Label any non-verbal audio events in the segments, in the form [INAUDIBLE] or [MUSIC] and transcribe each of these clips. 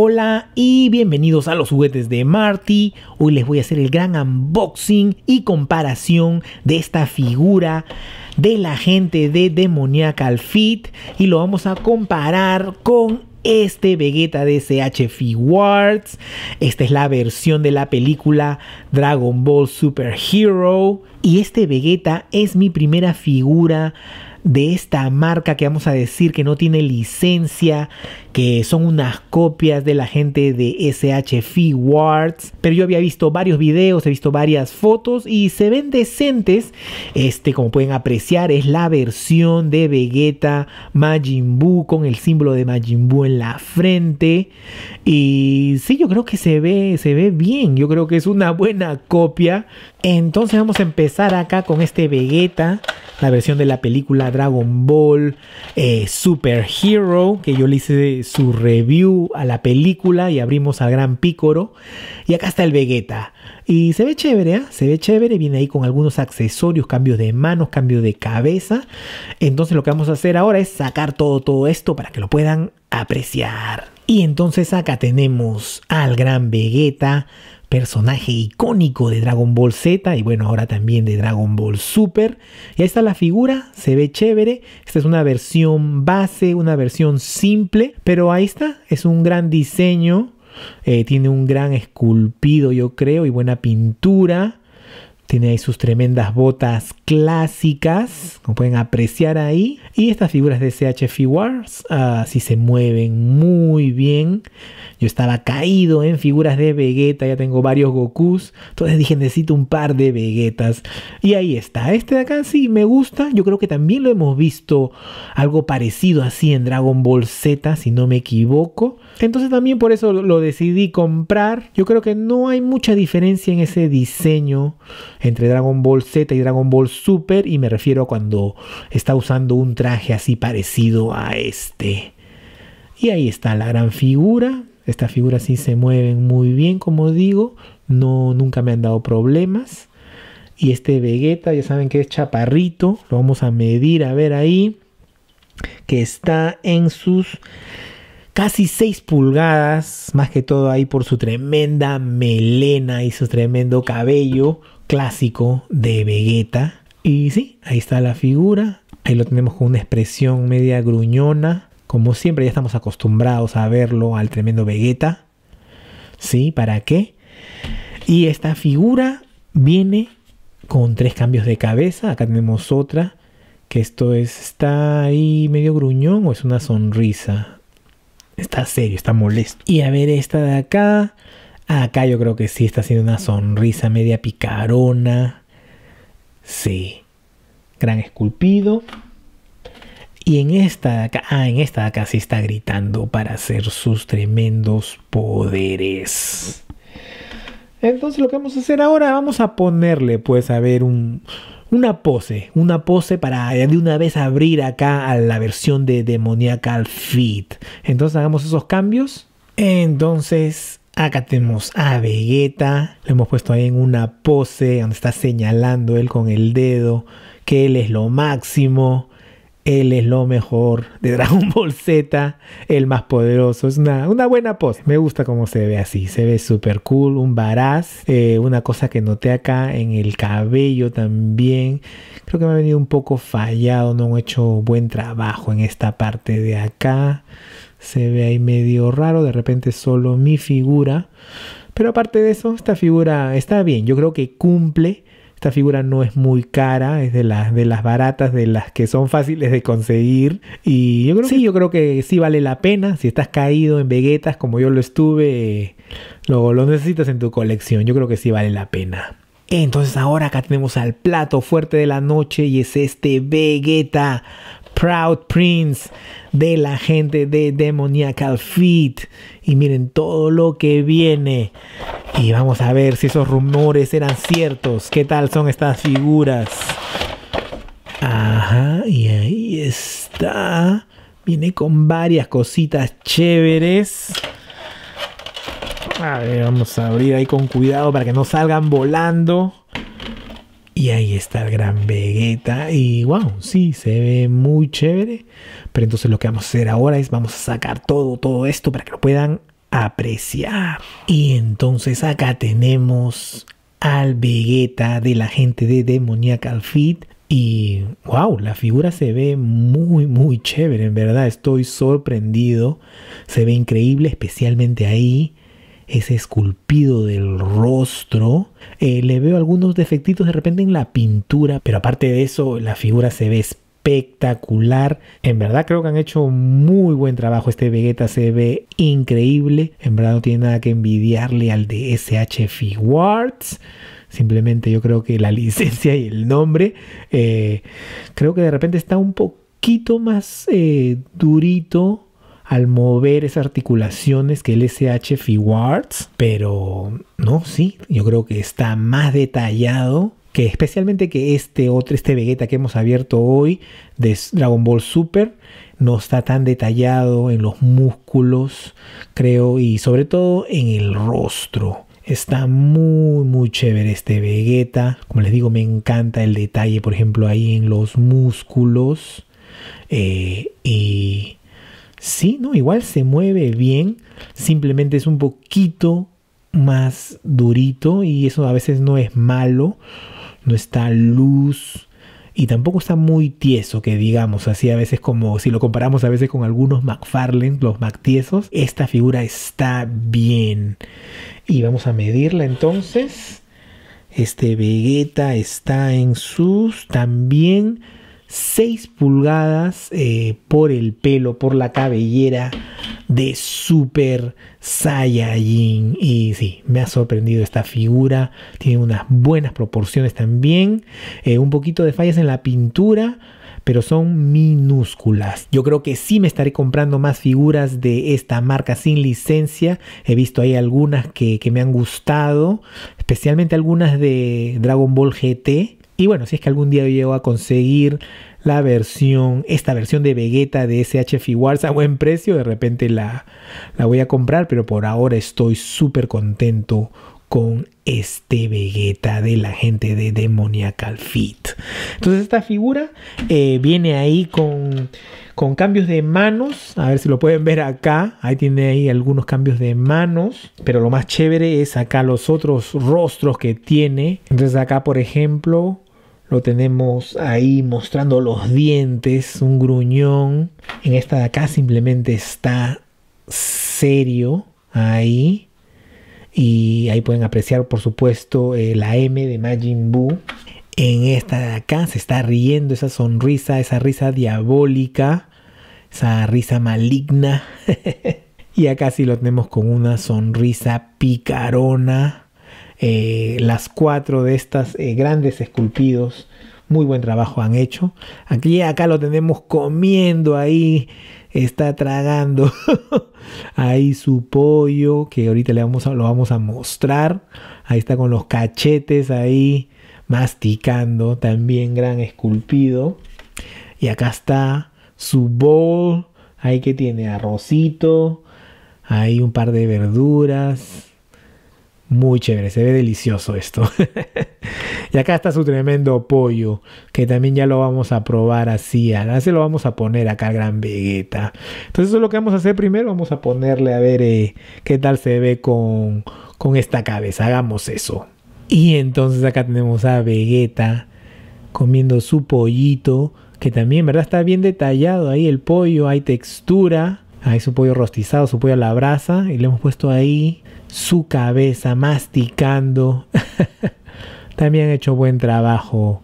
Hola y bienvenidos a los juguetes de Marty. Hoy les voy a hacer el gran unboxing y comparación de esta figura de la gente de Demoniacal Fit y lo vamos a comparar con este Vegeta de sh Figuarts. Esta es la versión de la película Dragon Ball Super Hero y este Vegeta es mi primera figura de esta marca que vamos a decir que no tiene licencia que son unas copias de la gente de SHF Wards. Pero yo había visto varios videos, he visto varias fotos y se ven decentes. Este, como pueden apreciar, es la versión de Vegeta Majin Buu con el símbolo de Majin Buu en la frente. Y sí, yo creo que se ve, se ve bien. Yo creo que es una buena copia. Entonces vamos a empezar acá con este Vegeta, la versión de la película Dragon Ball eh, Super Hero, que yo le hice su review a la película y abrimos al gran Pícoro. Y acá está el Vegeta. Y se ve chévere, ¿ah? se ve chévere. Viene ahí con algunos accesorios, cambios de manos, cambio de cabeza. Entonces lo que vamos a hacer ahora es sacar todo, todo esto para que lo puedan apreciar. Y entonces acá tenemos al gran Vegeta personaje icónico de Dragon Ball Z y bueno, ahora también de Dragon Ball Super. Y ahí está la figura, se ve chévere. Esta es una versión base, una versión simple, pero ahí está, es un gran diseño. Eh, tiene un gran esculpido, yo creo, y buena pintura. Tiene ahí sus tremendas botas clásicas, como pueden apreciar ahí. Y estas figuras de CHF Wars así ah, se mueven muy bien. Yo estaba caído en figuras de Vegeta, ya tengo varios Gokus. Entonces dije, necesito un par de Vegetas. Y ahí está. Este de acá sí me gusta. Yo creo que también lo hemos visto algo parecido así en Dragon Ball Z, si no me equivoco. Entonces también por eso lo decidí comprar. Yo creo que no hay mucha diferencia en ese diseño entre Dragon Ball Z y Dragon Ball Super. Y me refiero a cuando está usando un traje así parecido a este. Y ahí está la gran figura. Esta figura sí se mueven muy bien, como digo. No, nunca me han dado problemas. Y este Vegeta, ya saben que es chaparrito. Lo vamos a medir, a ver ahí. Que está en sus casi 6 pulgadas, más que todo ahí por su tremenda melena y su tremendo cabello clásico de Vegeta. Y sí, ahí está la figura, ahí lo tenemos con una expresión media gruñona, como siempre ya estamos acostumbrados a verlo al tremendo Vegeta. ¿Sí? ¿Para qué? Y esta figura viene con tres cambios de cabeza. Acá tenemos otra, que esto está ahí medio gruñón o es una sonrisa está serio, está molesto. Y a ver esta de acá. Acá yo creo que sí está haciendo una sonrisa media picarona. Sí. Gran esculpido. Y en esta de acá, ah, en esta de acá sí está gritando para hacer sus tremendos poderes. Entonces lo que vamos a hacer ahora, vamos a ponerle pues a ver un, una pose, una pose para eh, de una vez abrir acá a la versión de Demoniacal Fit. Entonces hagamos esos cambios. Entonces acá tenemos a Vegeta, lo hemos puesto ahí en una pose donde está señalando él con el dedo que él es lo máximo él es lo mejor de Dragon [LAUGHS] Ball Z, el más poderoso. Es una, buena pose. Me gusta cómo se ve así. Se ve súper cool, un varaz. Eh, una cosa que noté acá en el cabello también. Creo que me ha venido un poco fallado. No he hecho buen trabajo en esta parte de acá. Se ve ahí medio raro. De repente solo mi figura. Pero aparte de eso, esta figura está bien. Yo creo que cumple esta figura no es muy cara, es de las, de las baratas, de las que son fáciles de conseguir. Y yo creo, sí, que, yo creo que sí vale la pena. Si estás caído en veguetas como yo lo estuve, lo, lo necesitas en tu colección. Yo creo que sí vale la pena. Entonces ahora acá tenemos al plato fuerte de la noche y es este Vegeta Proud Prince, de la gente de Demoniacal Feet. Y miren todo lo que viene. Y vamos a ver si esos rumores eran ciertos. ¿Qué tal son estas figuras? Ajá, y ahí está. Viene con varias cositas chéveres. A ver, vamos a abrir ahí con cuidado para que no salgan volando. Y ahí está el gran Vegeta. Y wow, sí, se ve muy chévere. Pero entonces lo que vamos a hacer ahora es vamos a sacar todo, todo esto para que lo puedan apreciar. Y entonces acá tenemos al Vegeta de la gente de Demoniacal Fit. Y wow, la figura se ve muy, muy chévere, en verdad. Estoy sorprendido. Se ve increíble, especialmente ahí ese esculpido del rostro. Eh, le veo algunos defectitos de repente en la pintura, pero aparte de eso, la figura se ve espectacular. En verdad creo que han hecho muy buen trabajo. Este Vegeta se ve increíble. En verdad no tiene nada que envidiarle al de SH Figuarts. Simplemente yo creo que la [LAUGHS] licencia y el nombre. Eh, creo que de repente está un poquito más eh, durito al mover esas articulaciones que el SH y pero no, sí, yo creo que está más detallado que especialmente que este otro, este Vegeta que hemos abierto hoy de Dragon Ball Super, no está tan detallado en los músculos, creo, y sobre todo en el rostro. Está muy, muy chévere este Vegeta. Como les digo, me encanta el detalle, por ejemplo, ahí en los músculos. Eh, y Sí, no, igual se mueve bien, simplemente es un poquito más durito y eso a veces no es malo, no está luz y tampoco está muy tieso, que digamos, así a veces como si lo comparamos a veces con algunos McFarlane, los tiesos. esta figura está bien. Y vamos a medirla entonces. Este Vegeta está en sus también 6 pulgadas eh, por el pelo, por la cabellera de Super Saiyajin. Y sí, me ha sorprendido esta figura. Tiene unas buenas proporciones también. Eh, un poquito de fallas en la pintura pero son minúsculas. Yo creo que sí me estaré comprando más figuras de esta marca sin licencia. He visto ahí algunas que, que me han gustado, especialmente algunas de Dragon Ball GT. Y bueno, si es que algún día yo llego a conseguir la versión, esta versión de Vegeta de SH Wars a buen precio, de repente la, la voy a comprar, pero por ahora estoy súper contento con este Vegeta de la gente de Demoniacal Fit. Entonces esta figura eh, viene ahí con, con cambios de manos. A ver si lo pueden ver acá. Ahí tiene ahí algunos cambios de manos. Pero lo más chévere es acá los otros rostros que tiene. Entonces acá por ejemplo lo tenemos ahí mostrando los dientes, un gruñón. En esta de acá simplemente está serio ahí. Y ahí pueden apreciar, por supuesto, eh, la M de Majin Buu. En esta de acá se está riendo esa sonrisa, esa risa diabólica, esa risa maligna. [LAUGHS] y acá sí lo tenemos con una sonrisa picarona eh, las cuatro de estas eh, grandes esculpidos, muy buen trabajo han hecho. Aquí acá lo tenemos comiendo ahí, está tragando [LAUGHS] ahí su pollo, que ahorita le vamos a, lo vamos a mostrar. Ahí está con los cachetes ahí, masticando, también gran esculpido. Y acá está su bowl, ahí que tiene arrocito, ahí un par de verduras, muy chévere, se ve delicioso esto. [LAUGHS] y acá está su tremendo pollo, que también ya lo vamos a probar así. Ahora se lo vamos a poner acá gran Vegeta. Entonces eso es lo que vamos a hacer primero. Vamos a ponerle a ver eh, qué tal se ve con, con esta cabeza. Hagamos eso. Y entonces acá tenemos a Vegeta comiendo su pollito, que también, ¿verdad? Está bien detallado ahí el pollo, hay textura. Ahí su pollo rostizado, su pollo a la brasa. Y le hemos puesto ahí su cabeza masticando. [LAUGHS] También ha hecho buen trabajo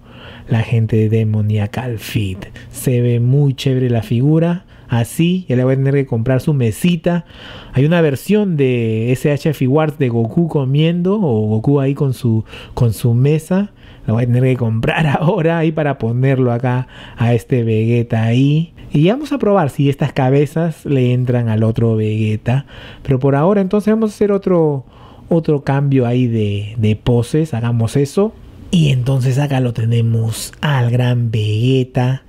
la gente de Demoniacal Fit. Se ve muy chévere la figura. Así, ya le voy a tener que comprar su mesita. Hay una versión de SHF Figuarts de Goku comiendo o Goku ahí con su, con su mesa. Lo voy a tener que comprar [LAUGHS] ahora y para ponerlo acá a este Vegeta ahí. Y vamos a probar si estas cabezas le entran al otro Vegeta. Pero por ahora entonces vamos a hacer otro, otro cambio ahí de, poses. Hagamos eso. Y entonces acá lo tenemos al gran Vegeta.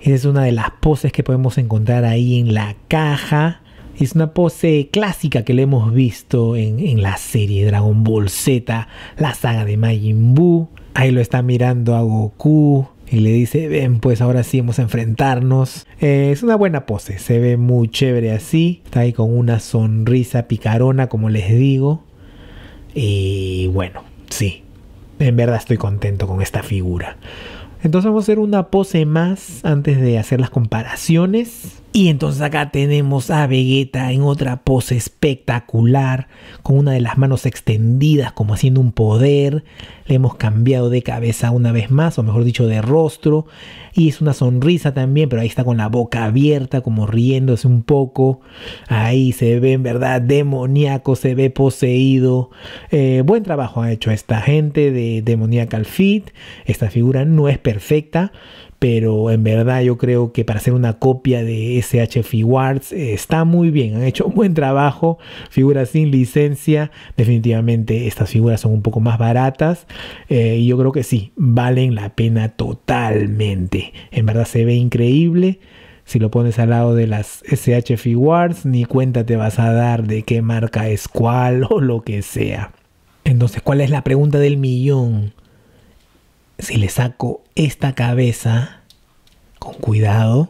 es una de las poses que podemos encontrar ahí en la caja. Es una pose clásica que le hemos visto en, en la serie Dragon Ball Z, la saga de Majin Buu. Ahí lo está mirando a Goku y le dice, ven, pues ahora sí vamos a enfrentarnos. Eh, es una buena pose, se ve muy chévere así. Está ahí con una sonrisa picarona, como les digo. Y bueno, sí, en verdad estoy contento con esta figura. Entonces vamos a hacer una pose más antes de hacer las comparaciones. Y entonces acá tenemos a Vegeta en otra pose espectacular, con una de las manos extendidas como haciendo un poder. Le hemos cambiado de cabeza una vez más, o mejor dicho, de rostro. Y es una sonrisa también, pero ahí está con la boca abierta, como riéndose un poco. Ahí se ve en verdad demoníaco, se ve poseído. Eh, buen trabajo ha hecho esta gente de Demoniacal Fit. Esta figura no es perfecta, pero en verdad yo creo que para hacer una copia de SH Figuarts eh, está muy bien, han hecho un buen trabajo, figuras sin licencia, definitivamente estas figuras son un poco más baratas eh, y yo creo que sí, valen la pena totalmente, en verdad se ve increíble. Si lo pones al lado de las SH Figuarts, ni cuenta te vas a dar de qué marca es cuál [LAUGHS] o lo que sea. Entonces, ¿cuál es la pregunta del millón? si le saco esta cabeza con cuidado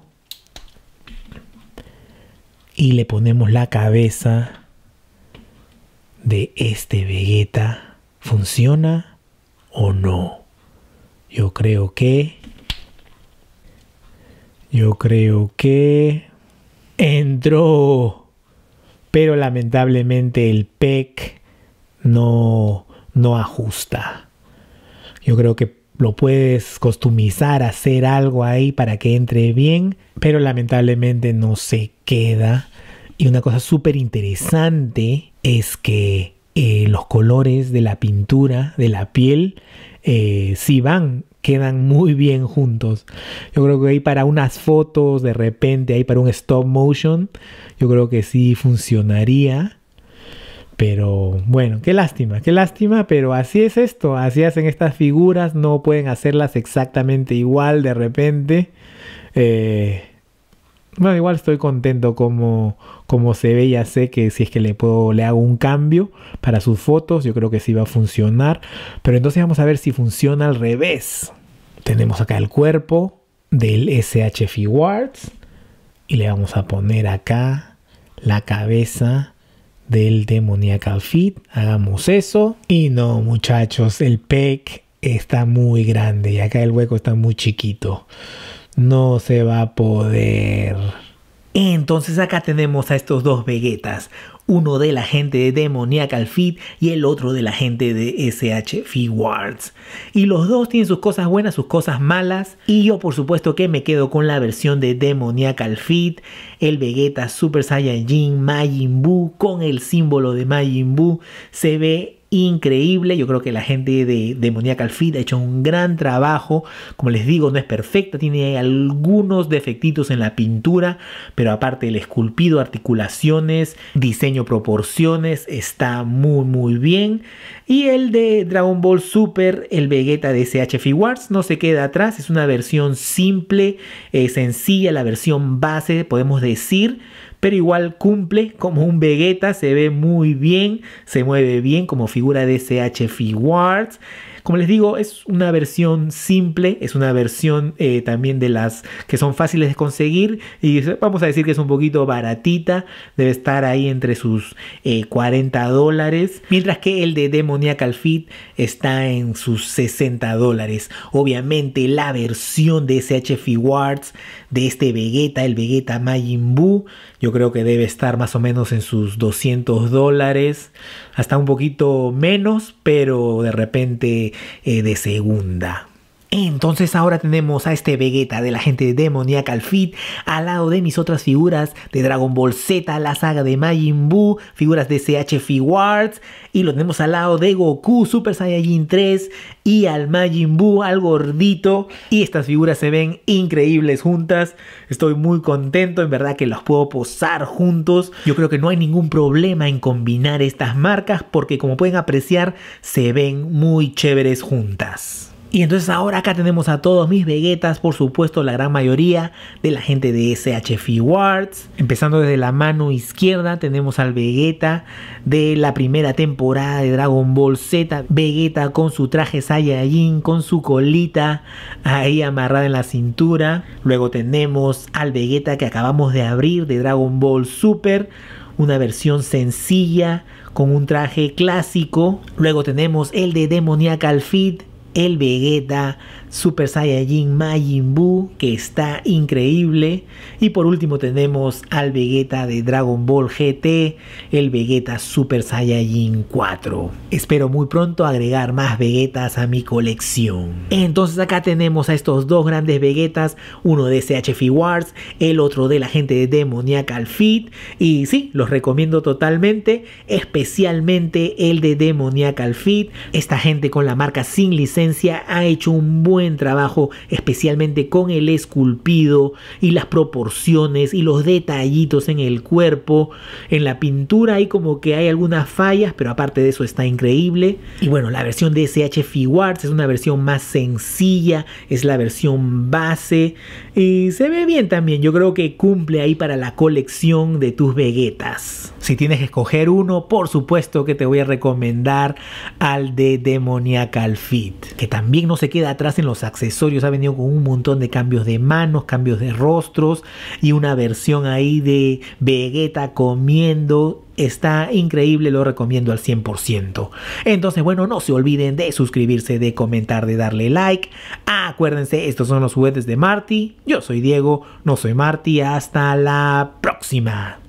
y le ponemos la cabeza de este Vegeta, ¿funciona o no? Yo creo que... Yo creo que... Entró. Pero lamentablemente el PEC no, no ajusta. Yo creo que lo puedes costumizar, hacer algo ahí para que entre bien, pero lamentablemente no se queda. Y una cosa súper interesante es que eh, los colores de la pintura, de la piel, eh, si van, quedan muy bien juntos. Yo creo que ahí para unas fotos, de repente, ahí para un stop motion, yo creo que sí funcionaría. Pero bueno, qué lástima, qué lástima, pero así es esto, así hacen estas figuras, no pueden hacerlas exactamente igual de repente. Eh, bueno, igual estoy contento como, como se ve, ya sé que si es que le puedo, le hago un cambio para sus fotos, yo creo que sí va a funcionar. Pero entonces vamos a ver si funciona al revés. Tenemos acá el cuerpo del SH Figuarts y le vamos a poner acá la cabeza del Demoniacal Fit. Hagamos eso. Y no, muchachos, el pec está muy grande y acá el hueco está muy chiquito. No se va a poder. Entonces acá tenemos a estos dos Vegetas, uno de la gente de Demoniacal Fit y el otro de la gente de SH Figuarts. Y los dos tienen sus cosas buenas, sus cosas malas. Y yo por supuesto que me quedo con la versión de Demoniacal Fit, el Vegeta Super Jin Majin Buu con el símbolo de Majin Buu. Se ve increíble. Yo creo que la gente de Demoniacal Fit ha hecho un gran trabajo. Como les digo, no es perfecta, tiene algunos defectitos en la pintura, pero aparte el esculpido, articulaciones, diseño, proporciones, está muy, muy bien. Y el de Dragon Ball Super, el Vegeta de SH Wars no se queda atrás. Es una versión simple, eh, sencilla, la versión base, podemos decir pero igual cumple como un Vegeta, se ve muy bien, se mueve bien como figura de SH Figuarts. Como les digo, es una versión simple, es una versión eh, también de las que son fáciles de conseguir y vamos a decir que es un poquito baratita, debe estar ahí entre sus 40 eh, dólares, mientras que el de Demoniacal Fit está en sus 60 dólares. Obviamente la versión de SHF Wards, de este Vegeta, el Vegeta Majin Buu, yo creo que debe estar más o menos en sus 200 dólares, hasta un poquito menos, pero de repente eh, de segunda. Entonces ahora tenemos a este Vegeta de la gente de Demoniacal Fit al lado de mis otras figuras de Dragon Ball Z, la saga de Majin Buu, figuras de CH Figuarts y lo tenemos al lado de Goku, Super Saiyajin 3 y al Majin Buu, al gordito y estas figuras se ven increíbles juntas. Estoy muy contento, en verdad que los puedo posar juntos. Yo creo que no hay ningún problema en combinar estas marcas porque como pueden apreciar se ven muy chéveres juntas. Y entonces ahora acá tenemos a todos mis Vegetas, por supuesto la gran mayoría de la gente de SHF Wards. Empezando desde la mano izquierda tenemos al Vegeta de la primera temporada de Dragon Ball Z. Vegeta con su traje Saiyajin, con su colita ahí amarrada en la cintura. Luego tenemos al Vegeta que acabamos de abrir de Dragon Ball Super una versión sencilla con un traje clásico. Luego tenemos el de Demoniacal Fit el Vegeta, Super Saiyajin Majin Buu, que está increíble. Y por último tenemos al Vegeta de Dragon Ball GT, el Vegeta Super Saiyajin 4. Espero muy pronto agregar más Vegetas a mi colección. Entonces acá tenemos a estos dos grandes Vegetas, uno de CHF Wars, el otro de la gente de Demoniacal Fit. Y sí, los recomiendo totalmente, especialmente el de Demoniacal Fit. Esta gente con la marca sin licencia ha hecho un buen trabajo, especialmente con el esculpido y las proporciones y los detallitos en el cuerpo. En la pintura hay como que hay algunas fallas, pero aparte de eso está increíble. Y bueno, la versión de SH Figuarts es una versión más sencilla, es la versión base y se ve bien también. Yo creo que cumple ahí para la colección de tus veguetas, Si tienes que escoger uno, por supuesto que te voy a recomendar al de Demoniacal Fit, que también no se queda atrás en los los accesorios, ha venido con un montón de cambios de manos, cambios de rostros y una versión ahí de Vegeta comiendo. Está increíble, lo recomiendo al 100%. Entonces, bueno, no se olviden de suscribirse, de comentar, de darle like. acuérdense, estos son los juguetes de Marty. Yo soy Diego, no soy Marty. Hasta la próxima.